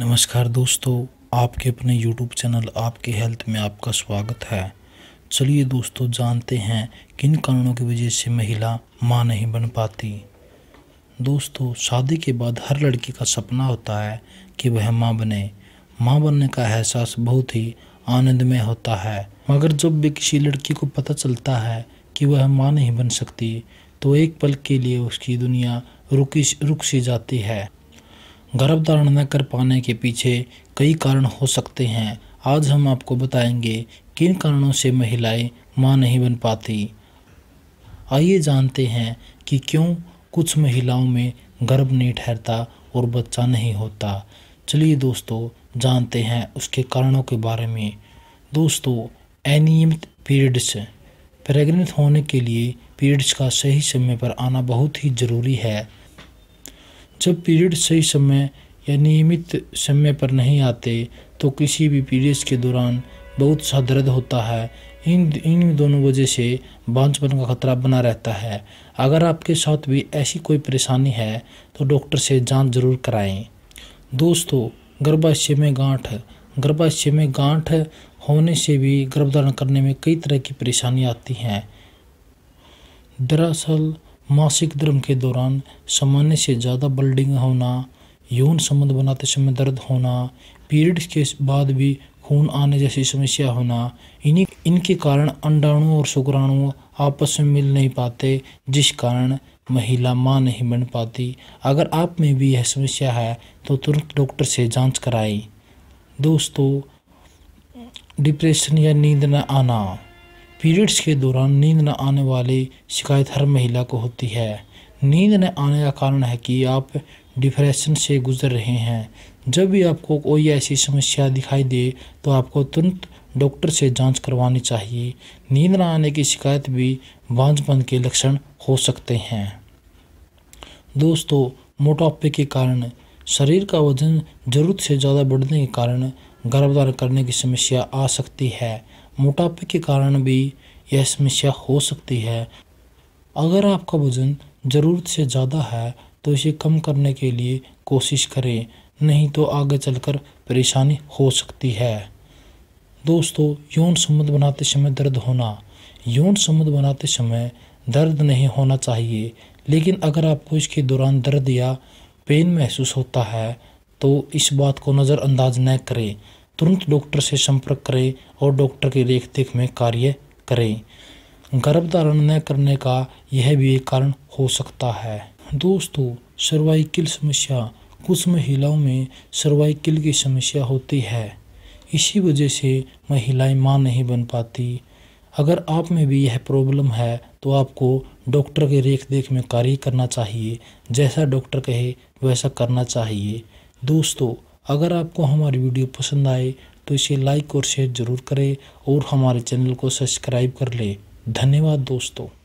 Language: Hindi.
नमस्कार दोस्तों आपके अपने YouTube चैनल आपके हेल्थ में आपका स्वागत है चलिए दोस्तों जानते हैं किन कारणों की वजह से महिला माँ नहीं बन पाती दोस्तों शादी के बाद हर लड़की का सपना होता है कि वह माँ बने माँ बनने का एहसास बहुत ही आनंदमय होता है मगर जब भी किसी लड़की को पता चलता है कि वह माँ नहीं बन सकती तो एक पल के लिए उसकी दुनिया रुकी रुक सी जाती है गर्भधारण न कर पाने के पीछे कई कारण हो सकते हैं आज हम आपको बताएंगे किन कारणों से महिलाएं मां नहीं बन पाती आइए जानते हैं कि क्यों कुछ महिलाओं में गर्भ नहीं ठहरता और बच्चा नहीं होता चलिए दोस्तों जानते हैं उसके कारणों के बारे में दोस्तों अनियमित पीरियड्स प्रेग्नेंट होने के लिए पीरियड्स का सही समय पर आना बहुत ही ज़रूरी है जब पीरियड सही समय या नियमित समय पर नहीं आते तो किसी भी पीरियड्स के दौरान बहुत सा दर्द होता है इन इन दोनों वजह से बांझपन का खतरा बना रहता है अगर आपके साथ भी ऐसी कोई परेशानी है तो डॉक्टर से जांच जरूर कराएं दोस्तों गर्भाशय में गांठ गर्भाशय में गांठ होने से भी गर्भधारण करने में कई तरह की परेशानियाँ आती हैं दरअसल मासिक धर्म के दौरान सामान्य से ज़्यादा ब्लडिंग होना यौन संबंध बनाते समय दर्द होना पीरियड्स के बाद भी खून आने जैसी समस्या होना इन्हीं इनके कारण अंडाणु और शुक्राणु आपस में मिल नहीं पाते जिस कारण महिला माँ नहीं बन पाती अगर आप में भी यह समस्या है तो तुरंत डॉक्टर से जांच कराएं दोस्तों डिप्रेशन या नींद न आना पीरियड्स के दौरान नींद न आने वाली शिकायत हर महिला को होती है नींद न आने का कारण है कि आप डिप्रेशन से गुजर रहे हैं जब भी आपको कोई ऐसी समस्या दिखाई दे तो आपको तुरंत डॉक्टर से जांच करवानी चाहिए नींद न आने की शिकायत भी बांझपन के लक्षण हो सकते हैं दोस्तों मोटापे के कारण शरीर का वजन जरूरत से ज़्यादा बढ़ने के कारण गर्भधारण करने की समस्या आ सकती है मोटापे के कारण भी यह समस्या हो सकती है अगर आपका वज़न ज़रूरत से ज़्यादा है तो इसे कम करने के लिए कोशिश करें नहीं तो आगे चलकर परेशानी हो सकती है दोस्तों यौन संबंध बनाते समय दर्द होना यौन संबंध बनाते समय दर्द नहीं होना चाहिए लेकिन अगर आपको इसके दौरान दर्द या पेन महसूस होता है तो इस बात को नज़रअंदाज न करें तुरंत डॉक्टर से संपर्क करें और डॉक्टर की देख देख में कार्य करें गर्भधारण न करने का यह भी एक कारण हो सकता है दोस्तों सर्वाइकल समस्या कुछ महिलाओं में सर्वाइकल की समस्या होती है इसी वजह से महिलाएं मां नहीं बन पाती अगर आप में भी यह प्रॉब्लम है तो आपको डॉक्टर के रेख देख में कार्य करना चाहिए जैसा डॉक्टर कहे वैसा करना चाहिए दोस्तों अगर आपको हमारी वीडियो पसंद आए तो इसे लाइक और शेयर ज़रूर करें और हमारे चैनल को सब्सक्राइब कर लें धन्यवाद दोस्तों